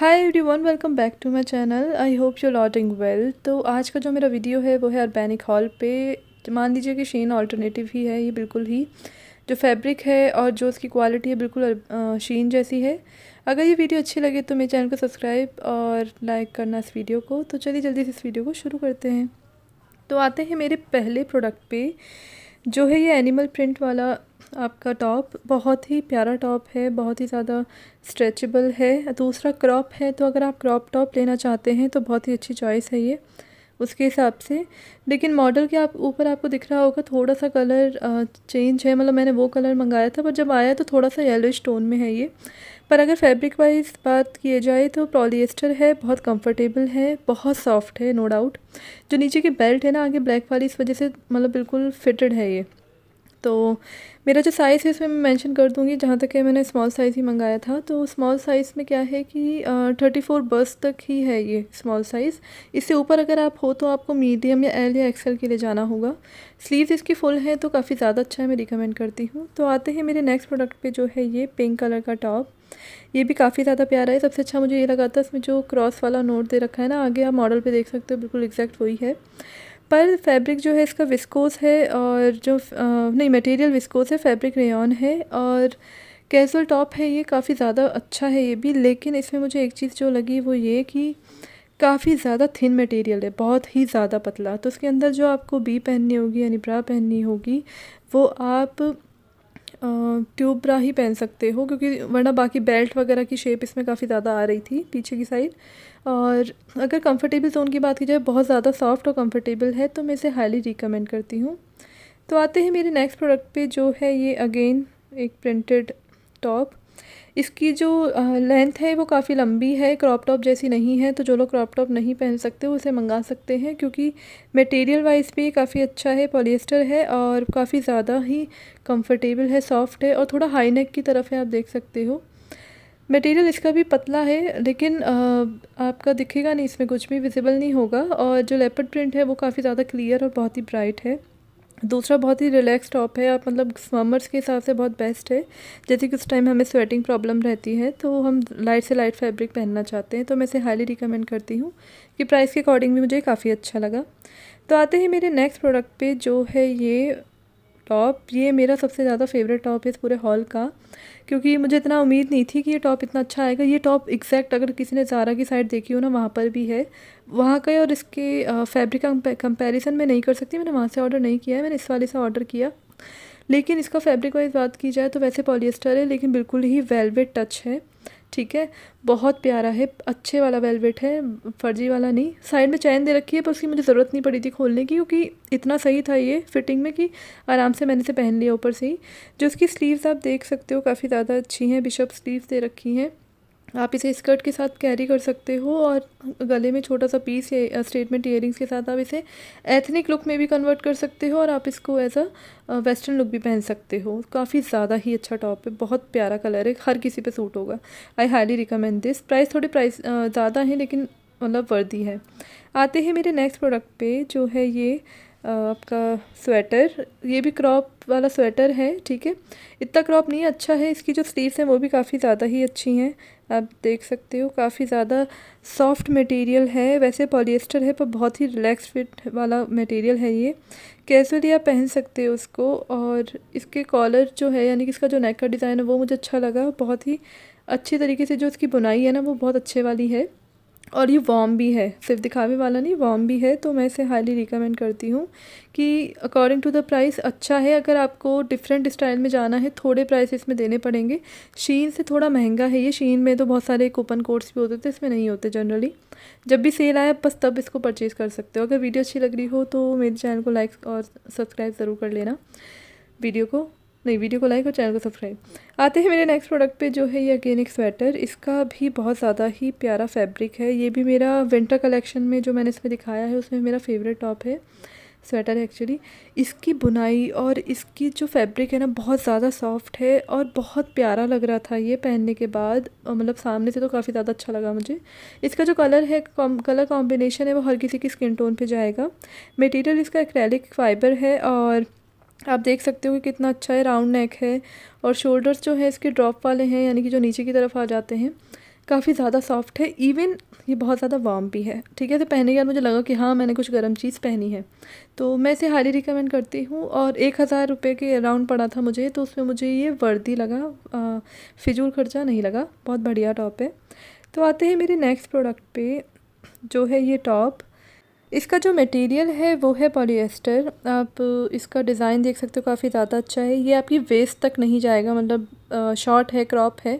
hi everyone welcome back to my channel I hope you लॉटिंग well तो आज का जो मेरा वीडियो है वो है अर्बैनिक हॉल पे मान लीजिए कि शीन ऑल्टरनेटिव ही है ये बिल्कुल ही जो फैब्रिक है और जो उसकी क्वालिटी है बिल्कुल शीन जैसी है अगर ये वीडियो अच्छी लगे तो मेरे चैनल को सब्सक्राइब और लाइक करना इस वीडियो को तो चलिए जल्दी से इस वीडियो को शुरू करते हैं तो आते हैं मेरे पहले प्रोडक्ट पे जो है ये एनिमल प्रिंट वाला आपका टॉप बहुत ही प्यारा टॉप है बहुत ही ज़्यादा स्ट्रेचेबल है दूसरा क्रॉप है तो अगर आप क्रॉप टॉप लेना चाहते हैं तो बहुत ही अच्छी चॉइस है ये उसके हिसाब से लेकिन मॉडल के आप ऊपर आपको दिख रहा होगा थोड़ा सा कलर चेंज है मतलब मैंने वो कलर मंगाया था पर जब आया तो थोड़ा सा येलो टोन में है ये पर अगर फैब्रिक वाइज बात किए जाए तो पॉलीएस्टर है बहुत कंफर्टेबल है बहुत सॉफ्ट है नो डाउट जो नीचे की बेल्ट है ना आगे ब्लैक वाली इस वजह से मतलब बिल्कुल फिटेड है ये तो मेरा जो साइज़ है इसमें मैं मेंशन कर दूँगी जहाँ तक है मैंने स्मॉल साइज़ ही मंगाया था तो स्मॉल साइज़ में क्या है कि थर्टी फोर बस तक ही है ये स्मॉल साइज़ इससे ऊपर अगर आप हो तो आपको मीडियम या एल या एक्सेल के लिए जाना होगा स्लीव्स इसकी फुल है तो काफ़ी ज़्यादा अच्छा है मैं रिकमेंड करती हूँ तो आते हैं मेरे नेक्स्ट प्रोडक्ट पर जो है ये पिंक कलर का टॉप ये भी काफ़ी ज़्यादा प्यारा है सबसे अच्छा मुझे ये लगा था इसमें जो क्रॉस वाला नोट दे रखा है ना आगे आप मॉडल पर देख सकते हो बिल्कुल एग्जैक्ट वही है पर फैब्रिक जो है इसका विस्कोस है और जो नहीं मटेरियल विस्कोस है फैब्रिक रेन है और कैसल टॉप है ये काफ़ी ज़्यादा अच्छा है ये भी लेकिन इसमें मुझे एक चीज़ जो लगी वो ये कि काफ़ी ज़्यादा थिन मटेरियल है बहुत ही ज़्यादा पतला तो उसके अंदर जो आपको बी पहननी होगी यानी ब्रा पहननी होगी वो आप ट्यूब ब्रा ही पहन सकते हो क्योंकि वरना बाकी बेल्ट वगैरह की शेप इसमें काफ़ी ज़्यादा आ रही थी पीछे की साइड और अगर कंफर्टेबल जोन की बात की जाए बहुत ज़्यादा सॉफ्ट और कंफर्टेबल है तो मैं इसे हाईली रिकमेंड करती हूँ तो आते हैं मेरे नेक्स्ट प्रोडक्ट पे जो है ये अगेन एक प्रिंटेड टॉप इसकी जो लेंथ है वो काफ़ी लंबी है क्रॉप टॉप जैसी नहीं है तो जो लोग क्रॉप टॉप नहीं पहन सकते वो इसे मंगा सकते हैं क्योंकि मटेरियल वाइज भी काफ़ी अच्छा है पॉलिएस्टर है और काफ़ी ज़्यादा ही कंफर्टेबल है सॉफ्ट है और थोड़ा हाई नेक की तरफ है आप देख सकते हो मटेरियल इसका भी पतला है लेकिन आ, आपका दिखेगा नहीं इसमें कुछ भी विजिबल नहीं होगा और जो लेपर प्रिंट है वो काफ़ी ज़्यादा क्लियर और बहुत ही ब्राइट है दूसरा बहुत ही रिलैक्स टॉप है आप मतलब समर्स के हिसाब से बहुत बेस्ट है जैसे कि उस टाइम हमें स्वेटिंग प्रॉब्लम रहती है तो हम लाइट से लाइट फैब्रिक पहनना चाहते हैं तो मैं इसे हाईली रिकमेंड करती हूँ कि प्राइस के अकॉर्डिंग भी मुझे काफ़ी अच्छा लगा तो आते ही मेरे नेक्स्ट प्रोडक्ट पे जो है ये टॉप ये मेरा सबसे ज़्यादा फेवरेट टॉप है इस पूरे हॉल का क्योंकि मुझे इतना उम्मीद नहीं थी कि ये टॉप इतना अच्छा आएगा ये टॉप एग्जैक्ट अगर किसी ने जारा की साइड देखी हो ना वहाँ पर भी है वहाँ का और इसके फैब्रिक का कंपेरिजन मैं नहीं कर सकती मैंने वहाँ से ऑर्डर नहीं किया है मैंने इस वाले से ऑर्डर किया लेकिन इसका फैब्रिक वाइज बात की जाए तो वैसे पॉलिएस्टर है लेकिन बिल्कुल ही वेलवेट टच है ठीक है बहुत प्यारा है अच्छे वाला वेलवेट है फर्जी वाला नहीं साइड में चैन दे रखी है पर उसकी मुझे ज़रूरत नहीं पड़ी थी खोलने की क्योंकि इतना सही था ये फिटिंग में कि आराम से मैंने इसे पहन लिया ऊपर से ही जो उसकी स्लीव्स आप देख सकते हो काफ़ी ज़्यादा अच्छी हैं बिशप स्लीव्स दे रखी हैं आप इसे स्कर्ट के साथ कैरी कर सकते हो और गले में छोटा सा पीस स्टेटमेंट ईयरिंग्स के साथ आप इसे एथनिक लुक में भी कन्वर्ट कर सकते हो और आप इसको एज अ वेस्टर्न लुक भी पहन सकते हो काफ़ी ज़्यादा ही अच्छा टॉप है बहुत प्यारा कलर है हर किसी पे सूट होगा I highly recommend this price थोड़े प्राइस ज़्यादा है लेकिन मतलब वर्दी है आते हैं मेरे नेक्स्ट प्रोडक्ट पर जो है ये आपका स्वेटर ये भी क्रॉप वाला स्वेटर है ठीक है इतना क्रॉप नहीं अच्छा है इसकी जो स्लीव्स हैं वो भी काफ़ी ज़्यादा ही अच्छी हैं आप देख सकते हो काफ़ी ज़्यादा सॉफ्ट मटेरियल है वैसे पॉलिएस्टर है पर बहुत ही रिलैक्स फिट वाला मटेरियल है ये कैजुअली आप पहन सकते हो उसको और इसके कॉलर जो है यानी कि इसका जो नेक का डिज़ाइन है वो मुझे अच्छा लगा बहुत ही अच्छी तरीके से जो इसकी बुनाई है ना वो बहुत अच्छे वाली है और ये वॉम भी है सिर्फ दिखावे वाला नहीं वॉम भी है तो मैं इसे हाईली रिकमेंड करती हूँ कि अकॉर्डिंग टू द प्राइस अच्छा है अगर आपको डिफरेंट स्टाइल में जाना है थोड़े प्राइस इसमें देने पड़ेंगे शीन से थोड़ा महंगा है ये शीन में तो बहुत सारे कूपन कोड्स भी होते थे इसमें नहीं होते जनरली जब भी सेल आए बस तब इसको परचेज़ कर सकते हो अगर वीडियो अच्छी लग रही हो तो मेरे चैनल को लाइक और सब्सक्राइब ज़रूर कर लेना वीडियो को नहीं वीडियो को लाइक और चैनल को सब्सक्राइब आते हैं मेरे नेक्स्ट प्रोडक्ट पे जो है ये अगेन एक स्वेटर इसका भी बहुत ज़्यादा ही प्यारा फैब्रिक है ये भी मेरा विंटर कलेक्शन में जो मैंने इसमें दिखाया है उसमें मेरा फेवरेट टॉप है स्वेटर है एक्चुअली इसकी बुनाई और इसकी जो फैब्रिक है ना बहुत ज़्यादा सॉफ्ट है और बहुत प्यारा लग रहा था ये पहनने के बाद मतलब सामने से तो काफ़ी ज़्यादा अच्छा लगा मुझे इसका जो कलर है कॉम, कलर कॉम्बिनेशन है वो हर किसी की स्किन टोन पे जाएगा मटेरियल इसका एक्रेलिक फाइबर है और आप देख सकते हो कि कितना अच्छा है राउंड नेक है और शोल्डर्स जो है इसके ड्रॉप वाले हैं यानी कि जो नीचे की तरफ आ जाते हैं काफ़ी ज़्यादा सॉफ्ट है इवन ये बहुत ज़्यादा वार्म भी है ठीक है तो पहने के बाद मुझे लगा कि हाँ मैंने कुछ गर्म चीज़ पहनी है तो मैं इसे हाईली रिकमेंड करती हूँ और एक हज़ार रुपये के अराउंड पड़ा था मुझे तो उसमें मुझे ये वर्दी लगा फिजूल खर्चा नहीं लगा बहुत बढ़िया टॉप है तो आते हैं मेरे नेक्स्ट प्रोडक्ट पे जो है ये टॉप इसका जो मटेरियल है वो है पॉलीएस्टर आप इसका डिज़ाइन देख सकते हो काफ़ी ज़्यादा अच्छा है ये आपकी वेस्ट तक नहीं जाएगा मतलब शॉर्ट है क्रॉप है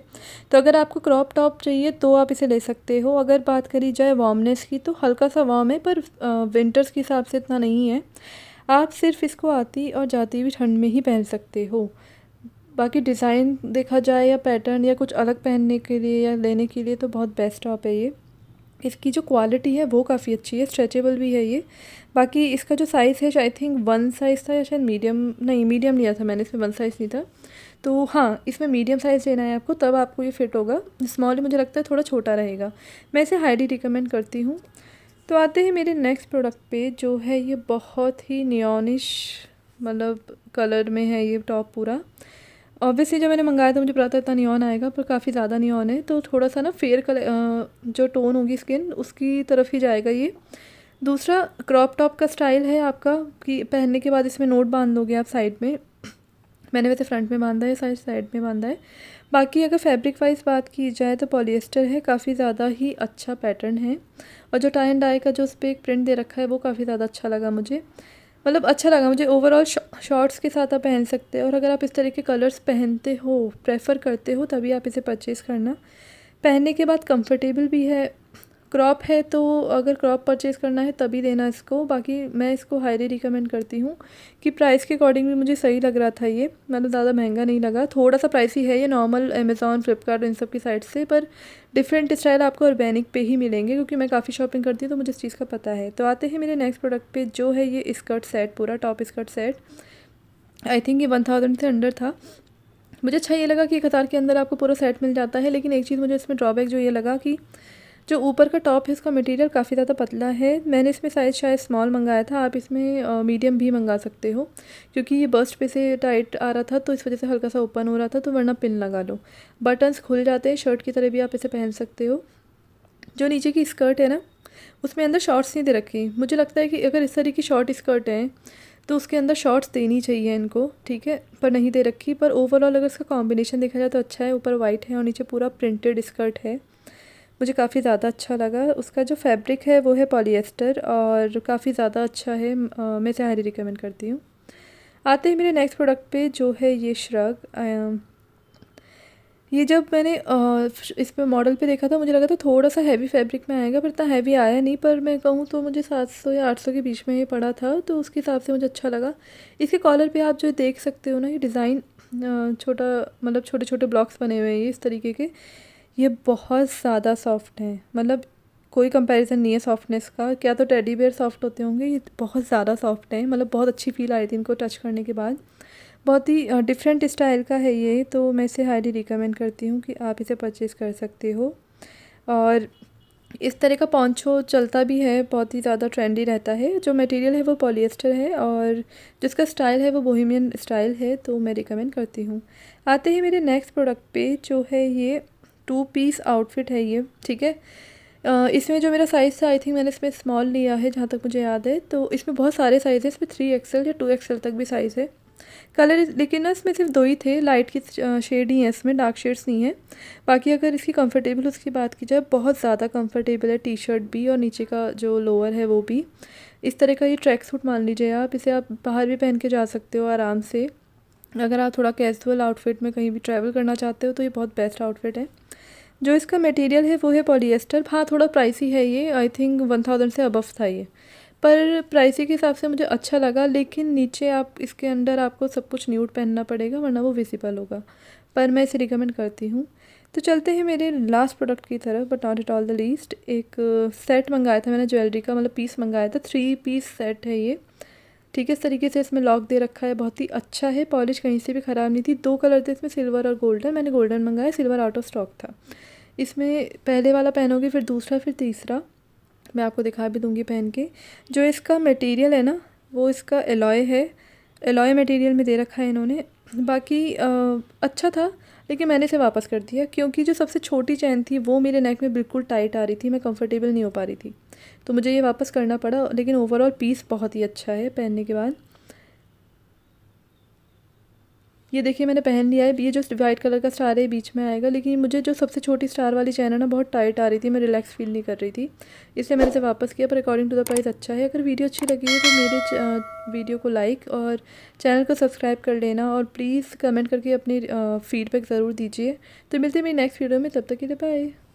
तो अगर आपको क्रॉप टॉप चाहिए तो आप इसे ले सकते हो अगर बात करी जाए वार्मनेस की तो हल्का सा वार्म है पर विंटर्स के हिसाब से इतना नहीं है आप सिर्फ इसको आती और जाती हुई ठंड में ही पहन सकते हो बाकी डिज़ाइन देखा जाए या पैटर्न या कुछ अलग पहनने के लिए या लेने के लिए तो बहुत बेस्ट टॉप है ये इसकी जो क्वालिटी है वो काफ़ी अच्छी है स्ट्रेचेबल भी है ये बाकी इसका जो साइज़ है आई थिंक वन साइज़ था या शायद मीडियम नहीं मीडियम लिया था मैंने इसमें वन साइज़ नहीं था तो हाँ इसमें मीडियम साइज़ लेना है आपको तब आपको ये फिट होगा स्मॉल मुझे लगता है थोड़ा छोटा रहेगा मैं इसे हाईली रिकमेंड करती हूँ तो आते हैं मेरे नेक्स्ट प्रोडक्ट पे जो है ये बहुत ही नियोनिश मतलब कलर में है ये टॉप पूरा ऑब्वियसली जब मैंने मंगाया तो मुझे पता था इतना नियॉन आएगा पर काफ़ी ज़्यादा नियॉन है तो थोड़ा सा ना फेयर कलर जो टोन होगी स्किन उसकी तरफ ही जाएगा ये दूसरा क्रॉप टॉप का स्टाइल है आपका कि पहनने के बाद इसमें नोट बांध लोगे आप साइड में मैंने वैसे फ्रंट में बांधा है साइड साइड में बांधा है बाकी अगर फैब्रिक वाइज बात की जाए तो पॉलिएस्टर है काफ़ी ज़्यादा ही अच्छा पैटर्न है और जो टाई एंड डाई का जो उस पर एक प्रिंट दे रखा है वो काफ़ी ज़्यादा अच्छा लगा मुझे मतलब अच्छा लगा मुझे ओवरऑल शॉर्ट्स के साथ आप पहन सकते हैं और अगर आप इस तरह के कलर्स पहनते हो प्रेफर करते हो तभी आप इसे परचेज़ करना पहनने के बाद कंफर्टेबल भी है क्रॉप है तो अगर क्रॉप परचेज़ करना है तभी देना इसको बाकी मैं इसको हाईली रिकमेंड करती हूँ कि प्राइस के अकॉर्डिंग भी मुझे सही लग रहा था ये मतलब ज़्यादा महंगा नहीं लगा थोड़ा सा प्राइस ही है ये नॉर्मल अमेज़ॉन फ्लिपकार्ट इन सब की साइट से पर डिफरेंट स्टाइल आपको ऑर्गेनिक पे ही मिलेंगे क्योंकि मैं काफ़ी शॉपिंग करती हूँ तो मुझे इस चीज़ का पता है तो आते हैं मेरे नेक्स्ट प्रोडक्ट पर जो है ये स्कर्ट सेट पूरा top skirt set I think ये वन थाउजेंड से अंडर था मुझे अच्छा ये लगा कि एक हज़ार के अंदर आपको पूरा सेट मिल जाता है लेकिन एक चीज़ मुझे इसमें ड्रॉबैक जो ये लगा कि जो ऊपर का टॉप है इसका मटेरियल काफ़ी ज़्यादा पतला है मैंने इसमें साइज़ शायद स्मॉल मंगाया था आप इसमें मीडियम भी मंगा सकते हो क्योंकि ये बस्ट पे से टाइट आ रहा था तो इस वजह से हल्का सा ओपन हो रहा था तो वरना पिन लगा लो बटन्स खुल जाते हैं शर्ट की तरह भी आप इसे पहन सकते हो जो नीचे की स्कर्ट है ना उसमें अंदर शॉर्ट्स नहीं दे रखी मुझे लगता है कि अगर इस तरह की शॉर्ट स्कर्ट हैं तो उसके अंदर शॉर्ट्स देनी चाहिए इनको ठीक है पर नहीं दे रखी पर ओवरऑल अगर इसका कॉम्बिनेशन देखा जाए तो अच्छा है ऊपर वाइट है और नीचे पूरा प्रिंटेड स्कर्ट है मुझे काफ़ी ज़्यादा अच्छा लगा उसका जो फैब्रिक है वो है पॉलीएस्टर और काफ़ी ज़्यादा अच्छा है मैं इसे हाईली रिकमेंड करती हूँ आते हैं मेरे नेक्स्ट प्रोडक्ट पे जो है ये श्रग ये जब मैंने इस पर मॉडल पे देखा था मुझे लगा था थोड़ा सा हैवी फैब्रिक में आएगा पर इतना हैवी आया नहीं पर मैं कहूँ तो मुझे सात सौ या आठ सौ के बीच में ये पड़ा था तो उसके हिसाब से मुझे अच्छा लगा इसके कॉलर पे आप जो देख सकते हो ना ये डिज़ाइन छोटा मतलब छोटे छोटे ब्लॉक्स बने हुए हैं इस तरीके के ये बहुत ज़्यादा सॉफ्ट हैं मतलब कोई कंपैरिजन नहीं है सॉफ्टनेस का क्या तो टेडी बेयर सॉफ्ट होते होंगे ये बहुत ज़्यादा सॉफ्ट हैं मतलब बहुत अच्छी फील आ रही थी इनको टच करने के बाद बहुत ही डिफरेंट स्टाइल का है ये तो मैं इसे हाईली रिकमेंड करती हूँ कि आप इसे परचेज़ कर सकते हो और इस तरह का पॉन्चो चलता भी है बहुत ही ज़्यादा ट्रेंडी रहता है जो मटेरियल है वो पॉलिएस्टर है और जिसका स्टाइल है वो बोहिमियन स्टाइल है तो मैं रिकमेंड करती हूँ आते ही मेरे नेक्स्ट प्रोडक्ट पे जो है ये टू पीस आउटफिट है ये ठीक है इसमें जो मेरा साइज़ था आई थिंक मैंने इसमें स्मॉल लिया है जहाँ तक मुझे याद है तो इसमें बहुत सारे साइज़ है इसमें थ्री एक्सल या टू एक्सल तक भी साइज़ है कलर लेकिन ना इसमें सिर्फ दो ही थे लाइट की शेड ही है इसमें डार्क शेड्स नहीं है बाकी अगर इसकी कंफर्टेबल उसकी बात की जाए बहुत ज़्यादा कंफर्टेबल है टी शर्ट भी और नीचे का जो लोअर है वो भी इस तरह का ये ट्रैक सूट मान लीजिए आप इसे आप बाहर भी पहन के जा सकते हो आराम से अगर आप थोड़ा कैजुअल आउटफिट में कहीं भी ट्रैवल करना चाहते हो तो ये बहुत बेस्ट आउटफिट है जो इसका मटेरियल है वो है पॉलीएस्टर हाँ थोड़ा प्राइसी है ये आई थिंक वन थाउजेंड से अबव था ये पर प्राइसी के हिसाब से मुझे अच्छा लगा लेकिन नीचे आप इसके अंडर आपको सब कुछ न्यूट पहनना पड़ेगा वरना वो विजिबल होगा पर मैं इसे रिकमेंड करती हूँ तो चलते हैं मेरे लास्ट प्रोडक्ट की तरफ but not at all the least एक सेट मंगाया था मैंने ज्वेलरी का मतलब पीस मंगाया था थ्री पीस सेट है ये ठीक है इस तरीके से इसमें लॉक दे रखा है बहुत ही अच्छा है पॉलिश कहीं से भी ख़राब नहीं थी दो कलर थे इसमें सिल्वर और गोल्डन मैंने गोल्डन मंगाया सिल्वर आउट ऑफ स्टॉक था इसमें पहले वाला पहनोगे फिर दूसरा फिर तीसरा मैं आपको दिखा भी दूँगी पहन के जो इसका मटेरियल है ना वो इसका एलॉय है एलॉय मटेरियल में दे रखा है इन्होंने बाकी आ, अच्छा था लेकिन मैंने इसे वापस कर दिया क्योंकि जो सबसे छोटी चैन थी वो मेरे नेक में बिल्कुल टाइट आ रही थी मैं कंफर्टेबल नहीं हो पा रही थी तो मुझे ये वापस करना पड़ा लेकिन ओवरऑल पीस बहुत ही अच्छा है पहनने के बाद ये देखिए मैंने पहन लिया है ये जो वाइट कलर का स्टार है बीच में आएगा लेकिन मुझे जो सबसे छोटी स्टार वाली चैन है ना बहुत टाइट आ रही थी मैं रिलैक्स फील नहीं कर रही थी इसलिए मैंने इसे वापस किया पर अकॉर्डिंग टू द प्राइस अच्छा है अगर वीडियो अच्छी लगी है तो मेरे वीडियो को लाइक और चैनल को सब्सक्राइब कर लेना और प्लीज़ कमेंट करके अपनी फीडबैक ज़रूर दीजिए तो मिलते हैं मेरी नेक्स्ट वीडियो में तब तक के लिए बाय